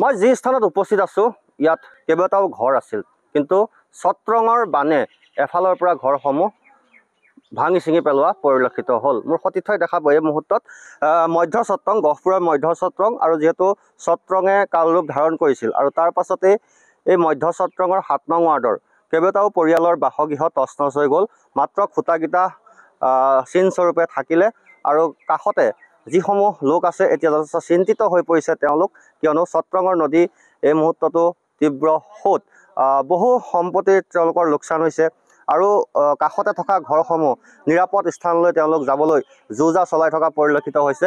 মই যি স্থানত উপস্থিত আছোঁ ইয়াত কেইবাটাও ঘৰ আছিল কিন্তু চত্ৰঙৰ বানে এফালৰ পৰা ঘৰসমূহ ভাঙি ছিঙি পেলোৱা পৰিলক্ষিত হ'ল মোৰ সতীৰ্থই দেখা পাই এই মুহূৰ্তত মধ্য চত্ৰং গহপুৰৰ মধ্য চত্ৰং আৰু যিহেতু চত্ৰঙে কালৰূপ ধাৰণ কৰিছিল আৰু তাৰ পাছতেই এই মধ্য চত্ৰঙৰ সাত নং ৱাৰ্ডৰ কেইবাটাও পৰিয়ালৰ বাসগৃহ নচ হৈ গ'ল মাত্ৰ খুঁটাকেইটা চিনস্বৰূপে থাকিলে আৰু কাষতে যিসমূহ লোক আছে এতিয়া যথেষ্ট চিন্তিত হৈ পৰিছে তেওঁলোক কিয়নো চত্ৰঙৰ নদী এই মুহূৰ্ততো তীব্ৰ সোঁত বহু সম্পত্তি তেওঁলোকৰ লোকচান হৈছে আৰু কাষতে থকা ঘৰসমূহ নিৰাপদ স্থানলৈ তেওঁলোক যাবলৈ যো যা চলাই থকা পৰিলক্ষিত হৈছে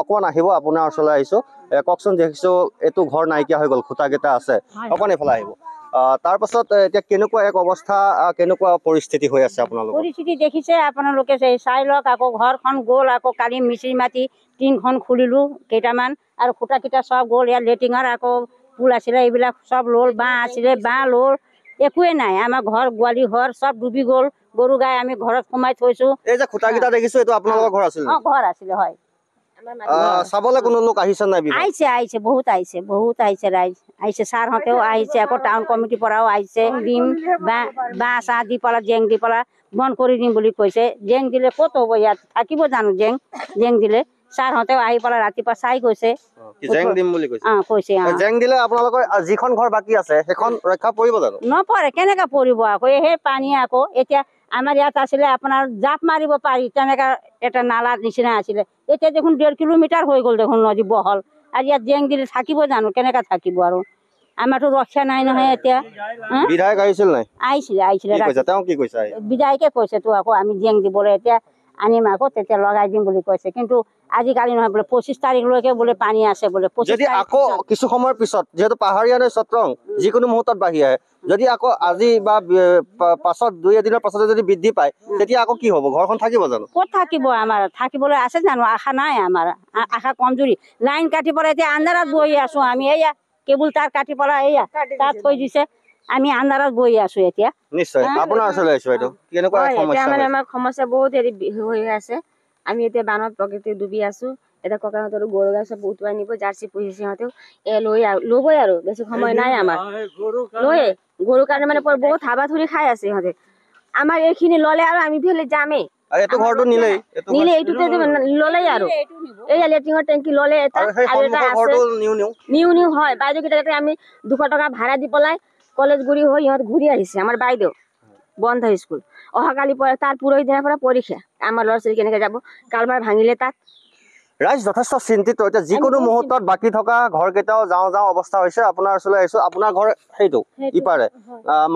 অকণমান আহিব আপোনাৰ ওচৰলৈ আহিছোঁ কওকচোন দেখিছোঁ এইটো ঘৰ নাইকিয়া হৈ গ'ল খুঁটাকেইটা আছে অকণ এইফালে আহিব তাৰপাছত এতিয়া কেনেকুৱা এক অৱস্থা কেনেকুৱা পৰিস্থিতি হৈ আছে আপোনালোকে পৰিস্থিতি দেখিছে আপোনালোকে চাই লওক আকৌ ঘৰখন গ'ল আকৌ কালি মিচিৰি মাটি টিংখন খুলিলোঁ কেইটামান আৰু সূতাকেইটা চব গ'ল ইয়াত লেট্ৰিনৰ আকৌ পুল আছিলে এইবিলাক চব ল'ল বাঁহ আছিলে বাঁহ ল'ল একোৱে নাই আমাৰ ঘৰ গোৱালি ঘৰ চব ডুবি গ'ল গৰু গাই আমি ঘৰত সোমাই থৈছোঁ এই যে সূতাকেইটা দেখিছোঁ এইটো আপোনালোকৰ ঘৰ আছিল অঁ ঘৰ আছিলে হয় চাবলৈ কোনো লোক আহিছে নাই আহিছে আহিছে বহুত আহিছে বহুত আহিছে ৰাইজ আহিছে ছাৰহঁতেও আহিছে আকৌ টাউন কমিটিৰ পৰাও আহিছে দিম বাঁহ চাহ দি পেলাই জেং দি পেলাই বন্ধ কৰি দিম বুলি কৈছে জেং দিলে ক'ত হ'ব ইয়াত থাকিব জানো জেং জেং দিলে ছাৰ হতেও আহি পেলাই ৰাতিপুৱা চাই গৈছে দেখোন ডেৰ কিলোমিটাৰ হৈ গল দেখোন নদী বহল আৰু ইয়াত জেং দিলে থাকিব জানো কেনেকা থাকিব আৰু আমাৰতো ৰক্ষা নাই নহয় এতিয়া আহিছিলে আহিছিলে বিধায়কে কৈছেতো আকৌ আমি জেং দিবলৈ এতিয়া আনিম আকৌ তেতিয়া লগাই দিম বুলি কৈছে কিন্তু আজিকালি নহয় বোলে পঁচিছ তাৰিখলৈকে বোলে পানী আছে বোলে যদি আকৌ কিছু সময়ৰ পিছত যিহেতু পাহাৰীয়া নৈ চত্ৰং যিকোনো মুহূৰ্তত বাঢ়ি আহে যদি আকৌ আজি বা পাছত দুই এদিনৰ পাছতে যদি বৃদ্ধি পায় তেতিয়া আকৌ কি হ'ব ঘৰখন থাকিব জানো ক'ত থাকিব আমাৰ থাকিবলৈ আছে জানো আশা নাই আমাৰ আশা কমজুৰি লাইন কাটি পেলাই এতিয়া আন্ধাৰত বহি আছো আমি এয়া কেবুল তাৰ কাটি পেলাই এয়া তাত থৈ দিছে আমি আন্ধাৰত বহি আছো এতিয়া নিশ্চয় আপোনাৰ ওচৰলৈ আহিছোঁ এইটো কেনেকুৱা সমস্যা বহুত হেৰি হৈ আছে আমি এতিয়া বানত প্ৰকৃতিত ডুবি আছো এতিয়া ককা গৰু গা চব উটুৱাই নিব জাৰ্চি পুহিছে সিহঁতেও এ লৈ ল'বই আৰু বেছি সময় নাই আমাৰ লৈয়ে গৰুৰ কাৰণে মানে বহুত হাবা থুৰি খাই আছে সিহঁতে আমাৰ এইখিনি ল'লে আৰু আমি ফেলে যামেই কলেজগুৰি হৈ ঘূৰি আহিছে আমাৰ বাইদেউ বন্ধ স্কুল অহাকালি তাৰ পুৰহি দিনাৰ পৰা পৰীক্ষা আমাৰ ল'ৰা ছোৱালী কেনেকৈ যাব কাৰোবাৰ ভাঙিলে তাত ৰাইজ যথেষ্ট চিন্তিত এতিয়া যিকোনো মুহূৰ্তত বাকী থকা ঘৰকেইটাও যাওঁ যাওঁ অৱস্থা হৈছে আপোনাৰ ওচৰলৈ আহিছোঁ আপোনাৰ ঘৰ সেইটো ইপাৰে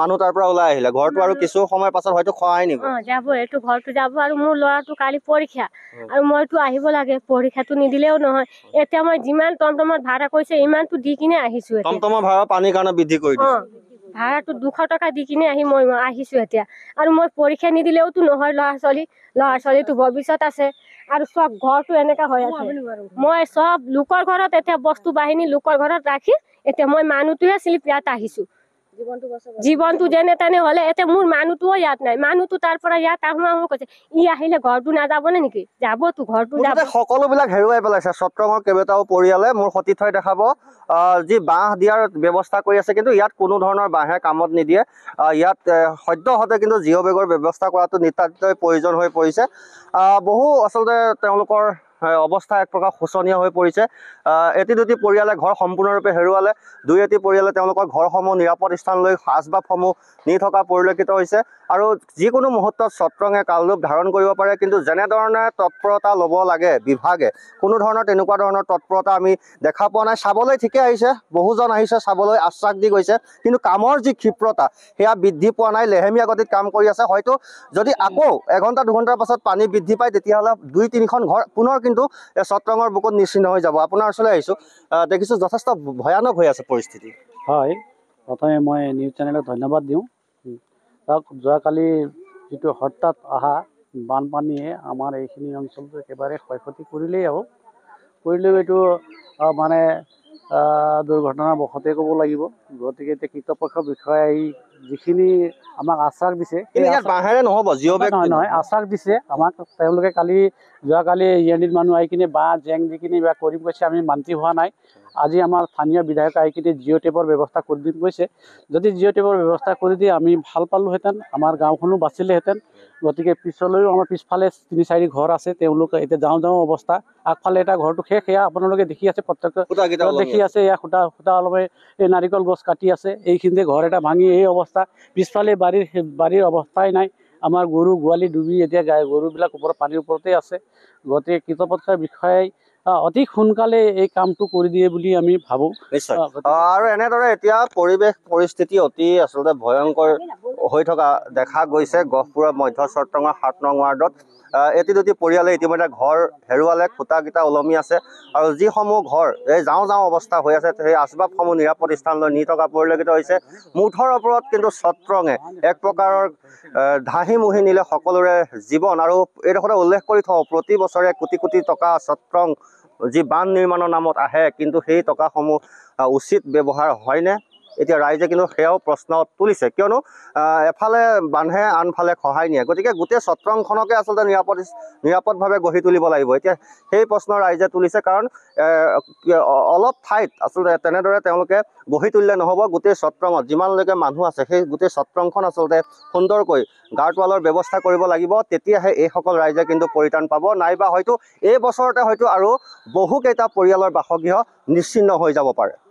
মানুহ তাৰ পৰা ওলাই আহিলে ঘৰটো আৰু কিছু সময় পাছত হয়তো খোৱাই নিব যাব এইটো ঘৰটো যাব আৰু মোৰ ল'ৰাটো কালি পৰীক্ষা আৰু মইতো আহিব লাগে পৰীক্ষাটো নিদিলেও নহয় এতিয়া মই যিমান টমটমত ভাড়া কৰিছে ইমানটো দি কিনে আহিছোঁ টমটমৰ ভাড়া পানীৰ কাৰণে বৃদ্ধি কৰি দিছোঁ ভাড়াটো দুশ টকা দি কিনে আহি মই আহিছোঁ এতিয়া আৰু মই পৰীক্ষা নিদিলেওতো নহয় ল'ৰা ছোৱালী ল'ৰা ছোৱালীটো ভৱিষ্যত আছে আৰু চব ঘৰটো এনেকুৱা হৈ আছে মই চব লোকৰ ঘৰত এতিয়া বস্তু বাহিনী লোকৰ ঘৰত ৰাখি এতিয়া মই মানুহটোহে শ্লিপ ইয়াত আহিছোঁ জীৱনটো যেনে তেনে হ'লে এতিয়া মোৰ মানুহটোও ইয়াত নাই মানুহটো তাৰ পৰা ইয়াত আহোঁ কৈছে ই আহিলে ঘৰটো নাযাবনে নেকি যাবতো ঘৰটো সকলোবিলাক হেৰুৱাই পেলাইছে সত্ৰঙৰ কেইবাটাও পৰিয়ালে মোৰ সতীথই দেখাব যি বাঁহ দিয়াৰ ব্যৱস্থা কৰি আছে কিন্তু ইয়াত কোনো ধৰণৰ বাঁহে কামত নিদিয়ে ইয়াত সদ্যহতে কিন্তু জিঅ' বেগৰ ব্যৱস্থা কৰাটো নিতান্তই প্ৰয়োজন হৈ পৰিছে বহু আচলতে তেওঁলোকৰ অৱস্থা এক প্ৰকাৰ শোচনীয় হৈ পৰিছে এটি দুটি পৰিয়ালে ঘৰ সম্পূৰ্ণৰূপে হেৰুৱালে দুই এটি পৰিয়ালে তেওঁলোকৰ ঘৰসমূহ নিৰাপদ স্থানলৈ আচবাবসমূহ নি থকা পৰিলক্ষিত হৈছে আৰু যিকোনো মুহূৰ্তত ছত্ৰঙে কালৰূপ ধাৰণ কৰিব পাৰে কিন্তু যেনেধৰণে তৎপৰতা ল'ব লাগে বিভাগে কোনো ধৰণৰ তেনেকুৱা ধৰণৰ তৎপৰতা আমি দেখা পোৱা নাই চাবলৈ ঠিকে আহিছে বহুজন আহিছে চাবলৈ আশ্বাস দি গৈছে কিন্তু কামৰ যি ক্ষিপ্ৰতা সেয়া বৃদ্ধি পোৱা নাই লেহেমীয়া গতিত কাম কৰি আছে হয়তো যদি আকৌ এঘণ্টা দুঘণ্টাৰ পাছত পানী বৃদ্ধি পায় তেতিয়াহ'লে দুই তিনিখন ঘৰ পুনৰ কিন্তু চতৰঙৰ বুকুত নিশ্চিন্ন হৈ যাব আপোনাৰ ওচৰলৈ আহিছোঁ দেখিছোঁ যথেষ্ট ভয়ানক হৈ আছে পৰিস্থিতি হয় প্ৰথমে মই নিউজ চেনেলক ধন্যবাদ দিওঁ যোৱাকালি যিটো হঠাৎ অহা বানপানীয়ে আমাৰ এইখিনি অঞ্চলটো একেবাৰে ক্ষয় ক্ষতি কৰিলেই আৰু কৰিলেও এইটো মানে দুৰ্ঘটনাবশতে ক'ব লাগিব গতিকে এতিয়া কৃতপক্ষ বিষয়া আহি যিখিনি আমাক আশ্বাস দিছে নহয় আশ্বাস দিছে আমাক তেওঁলোকে কালি যোৱাকালি ইউনিট মানুহ আহি কিনে বাঁহ জেং দি কিনে কৰিম কৈছে আমি মান্তি হোৱা নাই আজি আমাৰ স্থানীয় বিধায়ক আহি কিনে জিঅ' টেপৰ ব্যৱস্থা কৰি দিম কৈছে যদি জিঅ' টেপৰ ব্যৱস্থা কৰি দিয়ে আমি ভাল পালোঁহেঁতেন আমাৰ গাঁওখনো বাচিলেহেঁতেন গতিকে পিছলৈও আমাৰ পিছফালে তিনি চাৰি ঘৰ আছে তেওঁলোক এতিয়া যাওঁ যাওঁ অৱস্থা আগফালে এটা ঘৰটো শেষ সেয়া আপোনালোকে দেখি আছে প্ৰত্যক্ষ দেখি আছে এয়া সূতা সূতা অলপ এই নাৰিকল গছ কাটি আছে এইখিনিতে ঘৰ এটা ভাঙি এই অৱস্থা পিছফালে বাৰীৰ বাৰীৰ অৱস্থাই নাই আমাৰ গৰু গোৱালি ডুবি এতিয়া গাই গৰুবিলাক ওপৰত পানীৰ ওপৰতে আছে গতিকে কৃতপক্ষৰ বিষয়াই অতি সোনকালে এই কামটো কৰি দিয়ে বুলি আমি ভাবো আৰু এনেদৰে এতিয়া পৰিৱেশ পৰিস্থিতি অতি আচলতে ভয়ংকৰ হৈ থকা দেখা গৈছে গহপুৰৰ মধ্য চৰ্টঙৰ সাত নং ৱাৰ্ডত এটি দুটি পৰিয়ালে ইতিমধ্যে ঘৰ হেৰুৱালে খুঁটাকেইটা ওলমি আছে আৰু যিসমূহ ঘৰ এই যাওঁ যাওঁ অৱস্থা হৈ আছে সেই আচবাবসমূহ নিৰাপদ স্থানলৈ নি থকা পৰিলক্ষিত হৈছে মুঠৰ ওপৰত কিন্তু চত্ৰঙে এক প্ৰকাৰৰ ধাহি মুহি নিলে সকলোৰে জীৱন আৰু এইডোখৰতে উল্লেখ কৰি থওঁ প্ৰতি বছৰে কোটি কোটি টকা চত্ৰং যি বান নিৰ্মাণৰ নামত আহে কিন্তু সেই টকাসমূহ উচিত ব্যৱহাৰ হয়নে এতিয়া ৰাইজে কিন্তু সেয়াও প্ৰশ্ন তুলিছে কিয়নো এফালে বান্ধে আনফালে সহায় নিয়ে গতিকে গোটেই চত্ৰংখনকে আচলতে নিৰাপদ নিৰাপদভাৱে গঢ়ি তুলিব লাগিব এতিয়া সেই প্ৰশ্ন ৰাইজে তুলিছে কাৰণ অলপ ঠাইত আচলতে তেনেদৰে তেওঁলোকে গঢ়ি তুলিলে নহ'ব গোটেই চত্ৰঙত যিমানলৈকে মানুহ আছে সেই গোটেই চত্ৰংখন আচলতে সুন্দৰকৈ গাৰ্ডৱালৰ ব্যৱস্থা কৰিব লাগিব তেতিয়াহে এইসকল ৰাইজে কিন্তু পৰিত্ৰাণ পাব নাইবা হয়তো এই বছৰতে হয়তো আৰু বহুকেইটা পৰিয়ালৰ বাসগৃহ নিশ্চিন্ন হৈ যাব পাৰে